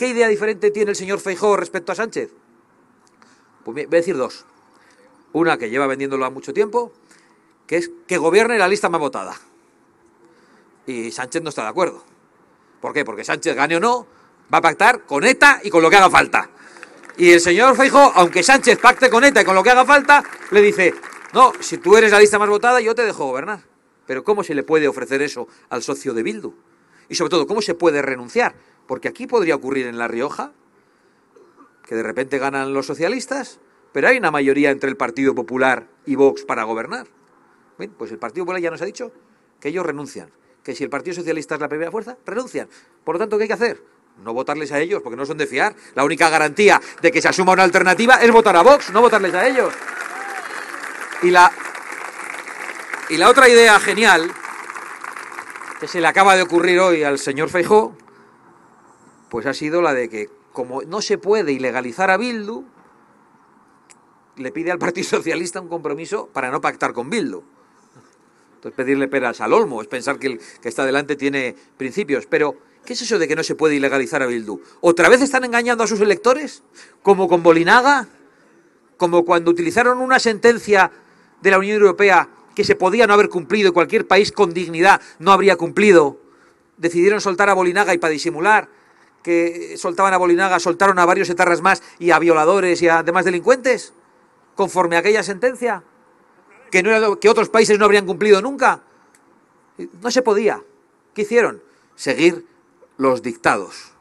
¿Qué idea diferente tiene el señor Feijóo respecto a Sánchez? Pues voy a decir dos. Una que lleva vendiéndolo a mucho tiempo, que es que gobierne la lista más votada. Y Sánchez no está de acuerdo. ¿Por qué? Porque Sánchez, gane o no, va a pactar con ETA y con lo que haga falta. Y el señor Feijóo, aunque Sánchez pacte con ETA y con lo que haga falta, le dice, no, si tú eres la lista más votada, yo te dejo gobernar. Pero ¿cómo se le puede ofrecer eso al socio de Bildu? Y sobre todo, ¿cómo se puede renunciar? Porque aquí podría ocurrir en La Rioja que de repente ganan los socialistas, pero hay una mayoría entre el Partido Popular y Vox para gobernar. pues el Partido Popular ya nos ha dicho que ellos renuncian, que si el Partido Socialista es la primera fuerza, renuncian. Por lo tanto, ¿qué hay que hacer? No votarles a ellos, porque no son de fiar. La única garantía de que se asuma una alternativa es votar a Vox, no votarles a ellos. Y la, y la otra idea genial que se le acaba de ocurrir hoy al señor Feijóo, pues ha sido la de que, como no se puede ilegalizar a Bildu, le pide al Partido Socialista un compromiso para no pactar con Bildu. Entonces pedirle peras al olmo es pensar que el que está delante tiene principios. Pero, ¿qué es eso de que no se puede ilegalizar a Bildu? ¿Otra vez están engañando a sus electores? ¿Como con Bolinaga? ¿Como cuando utilizaron una sentencia de la Unión Europea que se podía no haber cumplido y cualquier país con dignidad no habría cumplido? Decidieron soltar a Bolinaga y para disimular que soltaban a Bolinaga, soltaron a varios etarras más y a violadores y a demás delincuentes, conforme a aquella sentencia, que, no era, que otros países no habrían cumplido nunca. No se podía. ¿Qué hicieron? Seguir los dictados.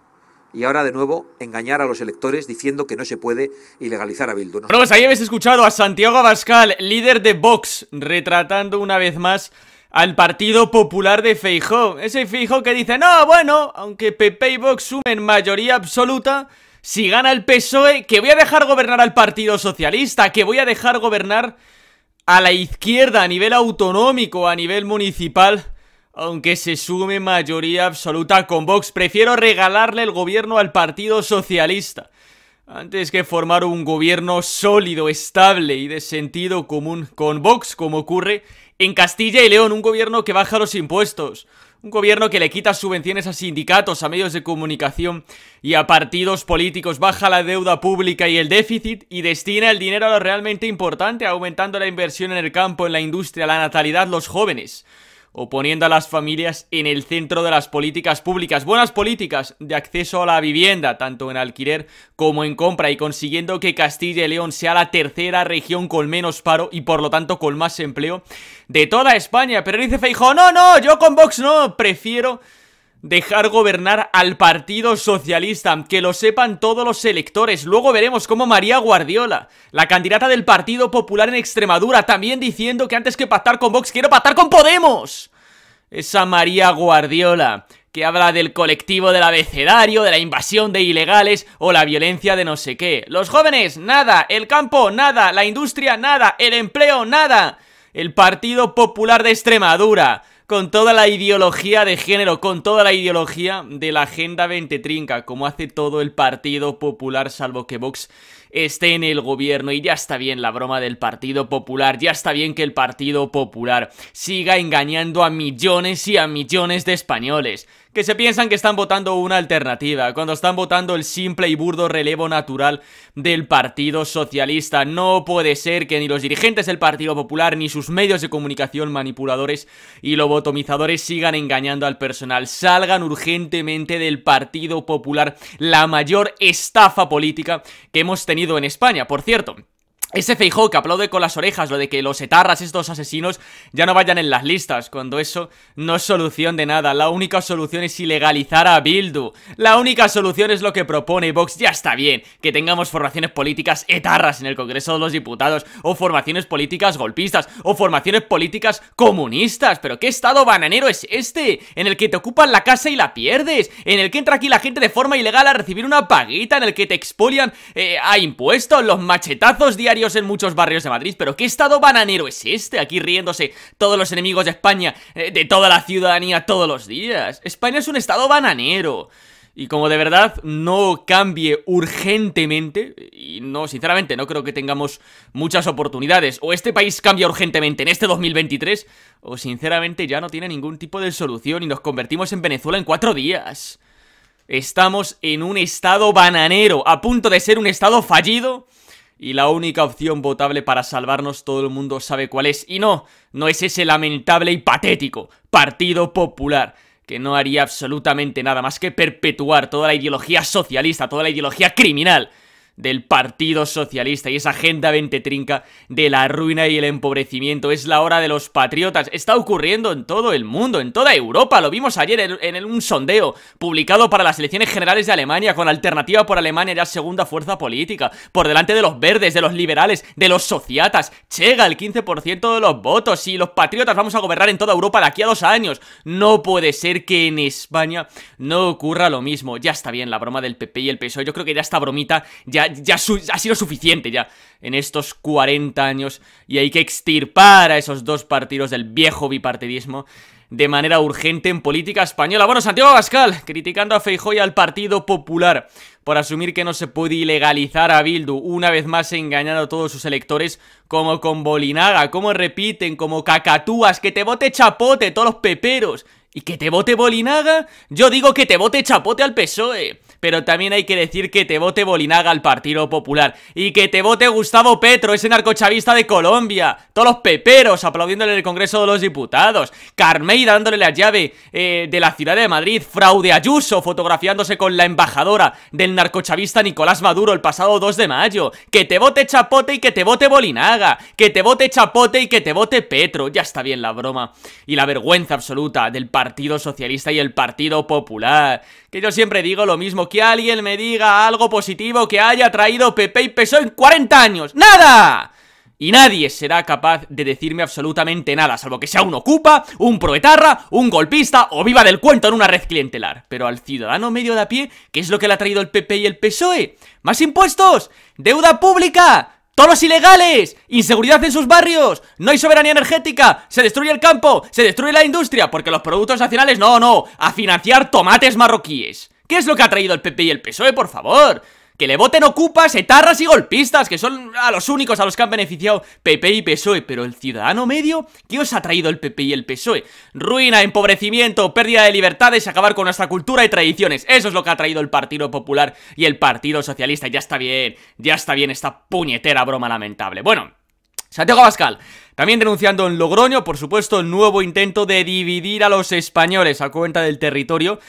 Y ahora de nuevo engañar a los electores diciendo que no se puede ilegalizar a Bildu. Pues ahí habéis escuchado a Santiago Abascal, líder de Vox, retratando una vez más al Partido Popular de Feijó. Ese Feijóo que dice, no, bueno, aunque Pepe y Vox sumen mayoría absoluta, si gana el PSOE, que voy a dejar gobernar al Partido Socialista, que voy a dejar gobernar a la izquierda a nivel autonómico, a nivel municipal, aunque se sume mayoría absoluta con Vox. Prefiero regalarle el gobierno al Partido Socialista antes que formar un gobierno sólido, estable y de sentido común con Vox, como ocurre en Castilla y León, un gobierno que baja los impuestos, un gobierno que le quita subvenciones a sindicatos, a medios de comunicación y a partidos políticos, baja la deuda pública y el déficit y destina el dinero a lo realmente importante, aumentando la inversión en el campo, en la industria, la natalidad, los jóvenes o poniendo a las familias en el centro de las políticas públicas. Buenas políticas de acceso a la vivienda, tanto en alquiler como en compra, y consiguiendo que Castilla y León sea la tercera región con menos paro y por lo tanto con más empleo de toda España. Pero dice Feijo, no, no, yo con Vox no, prefiero dejar gobernar al Partido Socialista, que lo sepan todos los electores. Luego veremos cómo María Guardiola, la candidata del Partido Popular en Extremadura, también diciendo que antes que pactar con Vox, quiero pactar con Podemos. Esa María Guardiola, que habla del colectivo del abecedario, de la invasión de ilegales o la violencia de no sé qué. Los jóvenes, nada. El campo, nada. La industria, nada. El empleo, nada. El Partido Popular de Extremadura con toda la ideología de género, con toda la ideología de la Agenda 20 como hace todo el Partido Popular, salvo que Vox esté en el gobierno. Y ya está bien la broma del Partido Popular, ya está bien que el Partido Popular siga engañando a millones y a millones de españoles que se piensan que están votando una alternativa, cuando están votando el simple y burdo relevo natural del Partido Socialista. No puede ser que ni los dirigentes del Partido Popular, ni sus medios de comunicación manipuladores y lobotomizadores sigan engañando al personal. Salgan urgentemente del Partido Popular, la mayor estafa política que hemos tenido en España, por cierto. Ese Feijó que aplaude con las orejas lo de que los etarras, estos asesinos, ya no vayan en las listas, cuando eso no es solución de nada. La única solución es ilegalizar a Bildu. La única solución es lo que propone Vox. Ya está bien que tengamos formaciones políticas etarras en el Congreso de los Diputados, o formaciones políticas golpistas, o formaciones políticas comunistas. Pero ¿qué estado bananero es este? En el que te ocupan la casa y la pierdes, en el que entra aquí la gente de forma ilegal a recibir una paguita, en el que te expolian eh, a impuestos, los machetazos diarios en muchos barrios de Madrid, pero ¿qué estado bananero es este? Aquí riéndose todos los enemigos de España, eh, de toda la ciudadanía todos los días. España es un estado bananero. Y como de verdad no cambie urgentemente, y no, sinceramente, no creo que tengamos muchas oportunidades, o este país cambia urgentemente en este 2023, o sinceramente ya no tiene ningún tipo de solución y nos convertimos en Venezuela en cuatro días. Estamos en un estado bananero, a punto de ser un estado fallido y la única opción votable para salvarnos todo el mundo sabe cuál es. Y no, no es ese lamentable y patético Partido Popular que no haría absolutamente nada más que perpetuar toda la ideología socialista, toda la ideología criminal del Partido Socialista y esa agenda ventetrinca de la ruina y el empobrecimiento. Es la hora de los patriotas. Está ocurriendo en todo el mundo, en toda Europa. Lo vimos ayer en un sondeo publicado para las elecciones generales de Alemania, con alternativa por Alemania ya segunda fuerza política, por delante de los verdes, de los liberales, de los sociatas. Llega el 15% de los votos y los patriotas vamos a gobernar en toda Europa de aquí a dos años. No puede ser que en España no ocurra lo mismo. Ya está bien la broma del PP y el PSOE. Yo creo que ya esta bromita ya, ha sido suficiente ya en estos 40 años y hay que extirpar a esos dos partidos del viejo bipartidismo de manera urgente en política española. Bueno, Santiago Abascal, criticando a Feijóo y al Partido Popular por asumir que no se puede ilegalizar a Bildu, una vez más engañando a todos sus electores como con Bolinaga, como repiten, como cacatúas, que te vote chapote todos los peperos y que te vote Bolinaga, yo digo que te vote chapote al PSOE pero también hay que decir que te vote Bolinaga al Partido Popular y que te vote Gustavo Petro, ese narcochavista de Colombia, todos los peperos aplaudiéndole en el Congreso de los Diputados, Carmeida dándole la llave eh, de la ciudad de Madrid, Fraude Ayuso fotografiándose con la embajadora del narcochavista Nicolás Maduro el pasado 2 de mayo, que te vote Chapote y que te vote Bolinaga, que te vote Chapote y que te vote Petro, ya está bien la broma y la vergüenza absoluta del Partido Socialista y el Partido Popular, que yo siempre digo lo mismo, que alguien me diga algo positivo que haya traído Pepe y PSOE en 40 años. ¡Nada! Y nadie será capaz de decirme absolutamente nada, salvo que sea un ocupa, un proetarra, un golpista o viva del cuento en una red clientelar. Pero al ciudadano medio de a pie, ¿qué es lo que le ha traído el PP y el PSOE? ¡Más impuestos! ¡Deuda pública! ¡Todos ilegales! ¡Inseguridad en sus barrios! ¡No hay soberanía energética! ¡Se destruye el campo! ¡Se destruye la industria! Porque los productos nacionales, no, no, a financiar tomates marroquíes. ¿Qué es lo que ha traído el PP y el PSOE, por favor? Que le voten ocupas, etarras y golpistas, que son a los únicos a los que han beneficiado PP y PSOE. Pero el ciudadano medio, ¿qué os ha traído el PP y el PSOE? Ruina, empobrecimiento, pérdida de libertades, acabar con nuestra cultura y tradiciones. Eso es lo que ha traído el Partido Popular y el Partido Socialista. Ya está bien, ya está bien esta puñetera broma lamentable. Bueno, Santiago Pascal. También denunciando en Logroño, por supuesto, el nuevo intento de dividir a los españoles a cuenta del territorio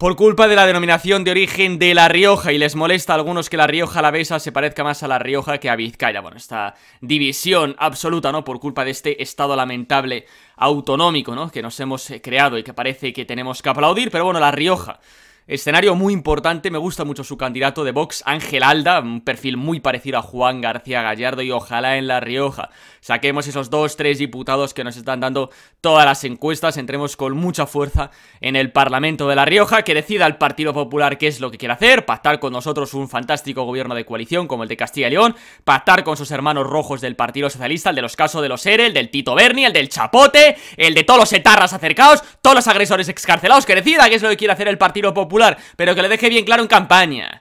por culpa de la denominación de origen de La Rioja y les molesta a algunos que La Rioja la besa se parezca más a La Rioja que a Vizcaya. Bueno, esta división absoluta, ¿no? Por culpa de este estado lamentable autonómico, ¿no? Que nos hemos eh, creado y que parece que tenemos que aplaudir, pero bueno, La Rioja Escenario muy importante, me gusta mucho su candidato de Vox, Ángel Alda, un perfil muy parecido a Juan García Gallardo y ojalá en La Rioja saquemos esos dos, tres diputados que nos están dando todas las encuestas, entremos con mucha fuerza en el Parlamento de La Rioja, que decida el Partido Popular qué es lo que quiere hacer, pactar con nosotros un fantástico gobierno de coalición como el de Castilla y León, pactar con sus hermanos rojos del Partido Socialista, el de los casos de los ERE, el del Tito Berni, el del Chapote, el de todos los etarras acercados, todos los agresores excarcelados, que decida qué es lo que quiere hacer el Partido Popular pero que le deje bien claro en campaña.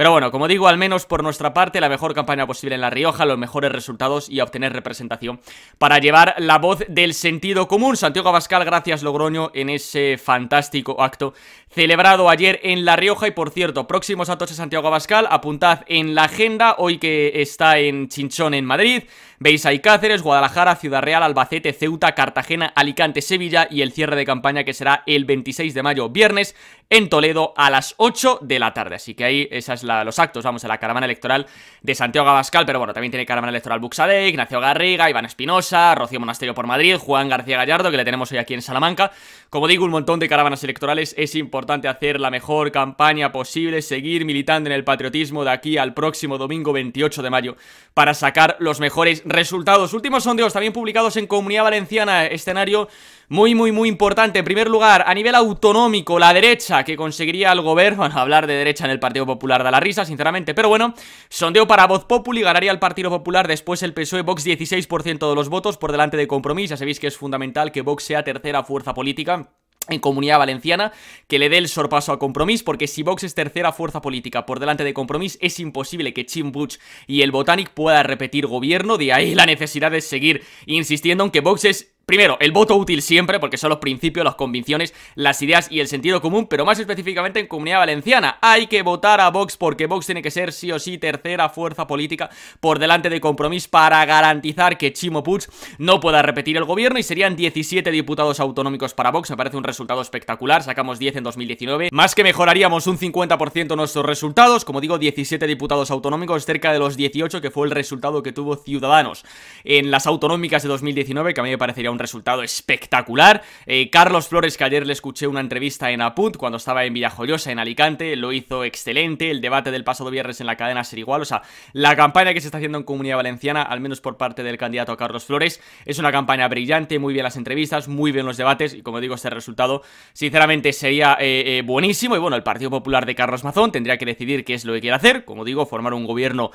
Pero bueno, como digo, al menos por nuestra parte, la mejor campaña posible en La Rioja, los mejores resultados y obtener representación para llevar la voz del sentido común. Santiago Abascal, gracias Logroño en ese fantástico acto celebrado ayer en La Rioja. Y por cierto, próximos actos de Santiago Abascal, apuntad en la agenda, hoy que está en Chinchón, en Madrid. Veis ahí Cáceres, Guadalajara, Ciudad Real, Albacete, Ceuta, Cartagena, Alicante, Sevilla y el cierre de campaña que será el 26 de mayo, viernes, en Toledo a las 8 de la tarde. Así que ahí esa es la los actos, vamos, a la caravana electoral de Santiago Abascal, pero bueno, también tiene caravana electoral Buxade, Ignacio Garriga, Iván Espinosa, Rocío Monasterio por Madrid, Juan García Gallardo, que le tenemos hoy aquí en Salamanca. Como digo, un montón de caravanas electorales, es importante hacer la mejor campaña posible, seguir militando en el patriotismo de aquí al próximo domingo 28 de mayo para sacar los mejores resultados. Últimos sondeos también publicados en Comunidad Valenciana, escenario muy, muy, muy importante. En primer lugar, a nivel autonómico, la derecha que conseguiría el gobierno, bueno, hablar de derecha en el Partido Popular da la risa, sinceramente, pero bueno, sondeo para Voz Populi, ganaría el Partido Popular, después el PSOE, Vox 16% de los votos por delante de Compromís, ya sabéis que es fundamental que Vox sea tercera fuerza política en Comunidad Valenciana, que le dé el sorpaso a Compromís, porque si Vox es tercera fuerza política por delante de Compromís, es imposible que Chim Butch y el Botanic puedan repetir gobierno, de ahí la necesidad de seguir insistiendo, en que Vox es Primero, el voto útil siempre, porque son los principios, las convicciones, las ideas y el sentido común, pero más específicamente en Comunidad Valenciana. Hay que votar a Vox porque Vox tiene que ser sí o sí tercera fuerza política por delante de compromiso para garantizar que Chimo Puig no pueda repetir el gobierno y serían 17 diputados autonómicos para Vox. Me parece un resultado espectacular, sacamos 10 en 2019, más que mejoraríamos un 50% nuestros resultados, como digo, 17 diputados autonómicos, cerca de los 18 que fue el resultado que tuvo Ciudadanos en las autonómicas de 2019, que a mí me parecería un resultado espectacular. Eh, Carlos Flores, que ayer le escuché una entrevista en Apunt cuando estaba en Villajoyosa, en Alicante, lo hizo excelente. El debate del pasado viernes en la cadena ser igual. O sea, la campaña que se está haciendo en Comunidad Valenciana, al menos por parte del candidato Carlos Flores, es una campaña brillante, muy bien las entrevistas, muy bien los debates, y como digo, este resultado, sinceramente, sería eh, eh, buenísimo. Y bueno, el Partido Popular de Carlos Mazón tendría que decidir qué es lo que quiere hacer, como digo, formar un gobierno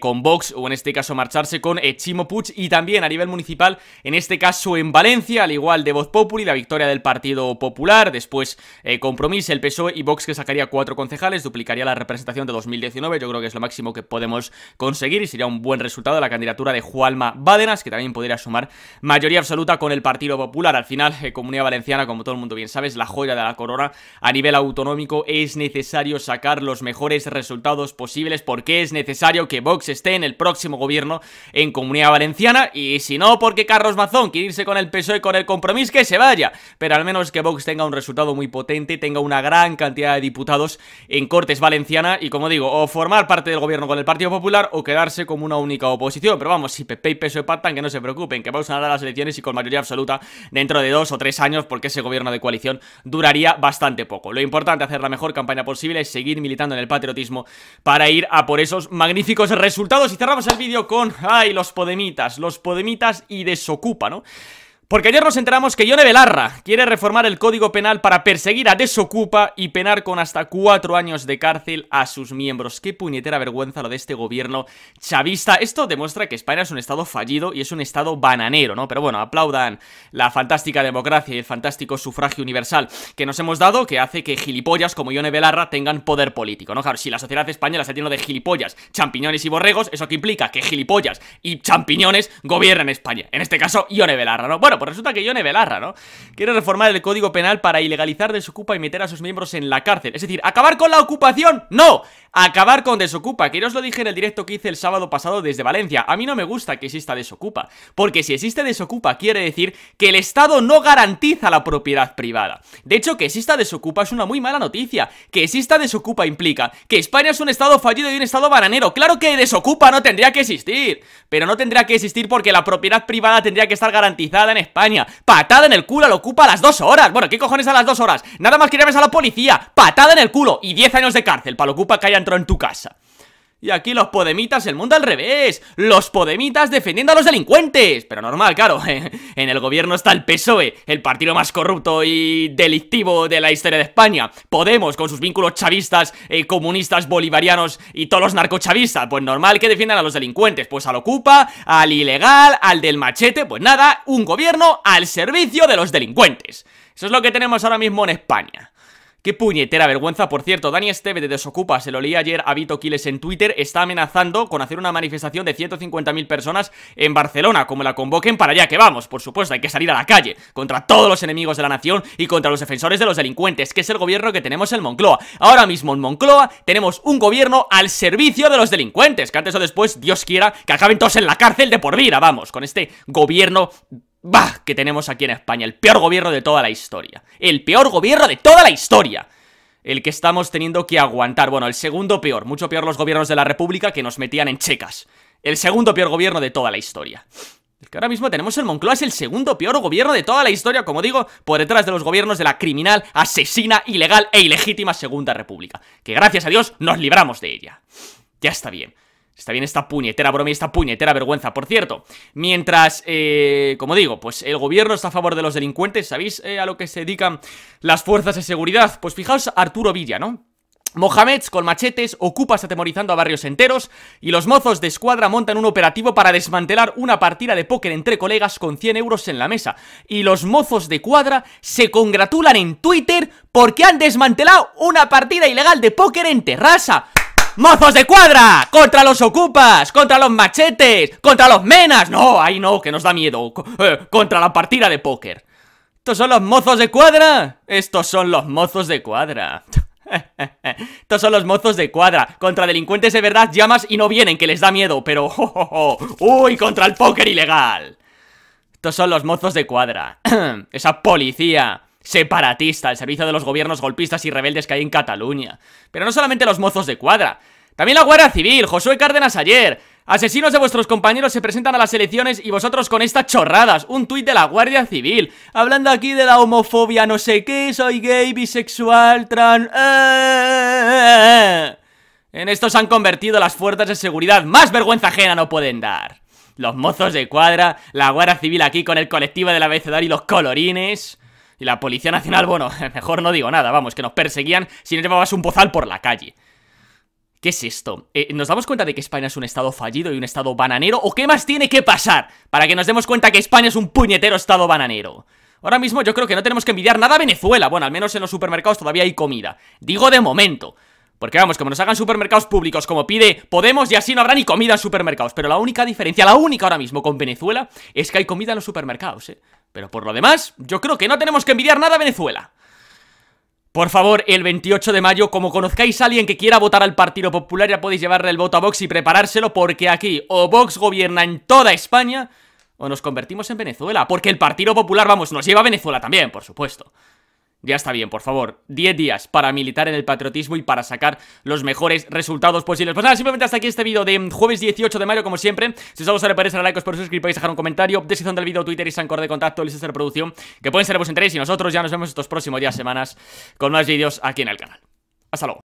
con Vox, o en este caso marcharse con Chimo Puig, y también a nivel municipal, en este caso en Valencia, al igual de Voz Populi, la victoria del Partido Popular, después Compromiso, eh, Compromís, el PSOE y Vox que sacaría cuatro concejales, duplicaría la representación de 2019, yo creo que es lo máximo que podemos conseguir y sería un buen resultado la candidatura de Juanma Bádenas, que también podría sumar mayoría absoluta con el Partido Popular. Al final, eh, Comunidad Valenciana, como todo el mundo bien sabe, es la joya de la corona a nivel autonómico, es necesario sacar los mejores resultados posibles porque es necesario que Vox esté en el próximo gobierno en Comunidad Valenciana y si no porque Carlos Mazón quiere irse con el PSOE, con el compromiso que se vaya, pero al menos que Vox tenga un resultado muy potente, tenga una gran cantidad de diputados en Cortes Valenciana y como digo, o formar parte del gobierno con el Partido Popular o quedarse como una única oposición, pero vamos, si Pepe y PSOE pactan que no se preocupen, que vamos a ganar las elecciones y con mayoría absoluta dentro de dos o tres años porque ese gobierno de coalición duraría bastante poco. Lo importante, hacer la mejor campaña posible es seguir militando en el patriotismo para ir a por esos magníficos resultados y cerramos el vídeo con, ay, los podemitas, los podemitas y desocupa, ¿no? Porque ayer nos enteramos que Ione Belarra quiere reformar el Código Penal para perseguir a Desocupa y penar con hasta cuatro años de cárcel a sus miembros. Qué puñetera vergüenza lo de este gobierno chavista. Esto demuestra que España es un estado fallido y es un estado bananero, ¿no? Pero bueno, aplaudan la fantástica democracia y el fantástico sufragio universal que nos hemos dado que hace que gilipollas como Ione Belarra tengan poder político, ¿no? Claro, si la sociedad española se llena de gilipollas, champiñones y borregos, ¿eso que implica? Que gilipollas y champiñones gobiernan España. En este caso, Ione Belarra, ¿no? Bueno, pues resulta que Yone Belarra, ¿no? Quiere reformar el código penal para ilegalizar Desocupa y meter a sus miembros en la cárcel. Es decir, acabar con la ocupación. ¡No! Acabar con Desocupa, que yo os lo dije en el directo que hice el sábado pasado desde Valencia. A mí no me gusta que exista Desocupa, porque si existe Desocupa quiere decir que el Estado no garantiza la propiedad privada. De hecho, que exista Desocupa es una muy mala noticia. Que exista Desocupa implica que España es un Estado fallido y un Estado bananero. Claro que Desocupa no tendría que existir, pero no tendría que existir porque la propiedad privada tendría que estar garantizada en España Patada en el culo, lo ocupa a las dos horas Bueno, ¿qué cojones a las dos horas? Nada más que llames a la policía Patada en el culo y 10 años de cárcel Para lo ocupa que haya entrado en tu casa y aquí los podemitas, el mundo al revés Los podemitas defendiendo a los delincuentes Pero normal, claro En el gobierno está el PSOE El partido más corrupto y delictivo de la historia de España Podemos, con sus vínculos chavistas, eh, comunistas, bolivarianos Y todos los narcochavistas Pues normal que defiendan a los delincuentes Pues al Ocupa, al ilegal, al del machete Pues nada, un gobierno al servicio de los delincuentes Eso es lo que tenemos ahora mismo en España Qué puñetera vergüenza, por cierto, Dani Esteve de Desocupa, se lo leí ayer a Vito Quiles en Twitter, está amenazando con hacer una manifestación de 150.000 personas en Barcelona, como la convoquen para allá que vamos, por supuesto, hay que salir a la calle, contra todos los enemigos de la nación y contra los defensores de los delincuentes, que es el gobierno que tenemos en Moncloa. Ahora mismo en Moncloa tenemos un gobierno al servicio de los delincuentes, que antes o después, Dios quiera, que acaben todos en la cárcel de por vida, vamos, con este gobierno bah, que tenemos aquí en España. El peor gobierno de toda la historia. El peor gobierno de toda la historia. El que estamos teniendo que aguantar. Bueno, el segundo peor. Mucho peor los gobiernos de la República que nos metían en checas. El segundo peor gobierno de toda la historia. El que ahora mismo tenemos en Moncloa es el segundo peor gobierno de toda la historia, como digo, por detrás de los gobiernos de la criminal, asesina, ilegal e ilegítima Segunda República. Que gracias a Dios nos libramos de ella. Ya está bien. Está bien esta puñetera broma y esta puñetera vergüenza. Por cierto, mientras, eh, como digo, pues el gobierno está a favor de los delincuentes, ¿sabéis eh, a lo que se dedican las fuerzas de seguridad? Pues fijaos Arturo Villa, ¿no? Mohameds con machetes, ocupas atemorizando a barrios enteros y los mozos de escuadra montan un operativo para desmantelar una partida de póker entre colegas con 100 euros en la mesa. Y los mozos de cuadra se congratulan en Twitter porque han desmantelado una partida ilegal de póker en terraza. ¡Mozos de cuadra! ¡Contra los ocupas! ¡Contra los machetes! ¡Contra los menas! ¡No! ¡Ay no! ¡Que nos da miedo! Eh, ¡Contra la partida de póker! ¿Estos son los mozos de cuadra? Estos son los mozos de cuadra Estos son los mozos de cuadra Contra delincuentes de verdad llamas y no vienen Que les da miedo, pero ¡Uy! ¡Contra el póker ilegal! Estos son los mozos de cuadra Esa policía separatista al servicio de los gobiernos golpistas y rebeldes que hay en Cataluña. Pero no solamente los mozos de cuadra, también la Guardia Civil, Josué Cárdenas ayer. Asesinos de vuestros compañeros se presentan a las elecciones y vosotros con estas chorradas. Un tuit de la Guardia Civil. Hablando aquí de la homofobia, no sé qué, soy gay, bisexual, trans... Eh, eh, eh. En esto se han convertido las fuerzas de seguridad. Más vergüenza ajena no pueden dar. Los mozos de cuadra, la Guardia Civil aquí con el colectivo del abecedario y los colorines... Y la Policía Nacional, bueno, mejor no digo nada, vamos, que nos perseguían si no llevabas un pozal por la calle. ¿Qué es esto? Eh, ¿Nos damos cuenta de que España es un estado fallido y un estado bananero? ¿O qué más tiene que pasar para que nos demos cuenta que España es un puñetero estado bananero? Ahora mismo yo creo que no tenemos que envidiar nada a Venezuela. Bueno, al menos en los supermercados todavía hay comida. Digo de momento. Porque vamos, como nos hagan supermercados públicos como pide Podemos y así no habrá ni comida en supermercados Pero la única diferencia, la única ahora mismo con Venezuela Es que hay comida en los supermercados, eh pero por lo demás, yo creo que no tenemos que envidiar nada a Venezuela. Por favor, el 28 de mayo, como conozcáis a alguien que quiera votar al Partido Popular, ya podéis llevarle el voto a Vox y preparárselo porque aquí o Vox gobierna en toda España o nos convertimos en Venezuela. Porque el Partido Popular, vamos, nos lleva a Venezuela también, por supuesto. Ya está bien, por favor. 10 días para militar en el patriotismo y para sacar los mejores resultados posibles. Pues nada, simplemente hasta aquí este vídeo de jueves 18 de mayo, como siempre. Si os ha gustado, parece a like, os suscribáis, dejar un comentario, descripción del vídeo, Twitter, y sancor de contacto, listas de reproducción, que pueden ser vos interés. y nosotros ya nos vemos estos próximos días, semanas, con más vídeos aquí en el canal. Hasta luego.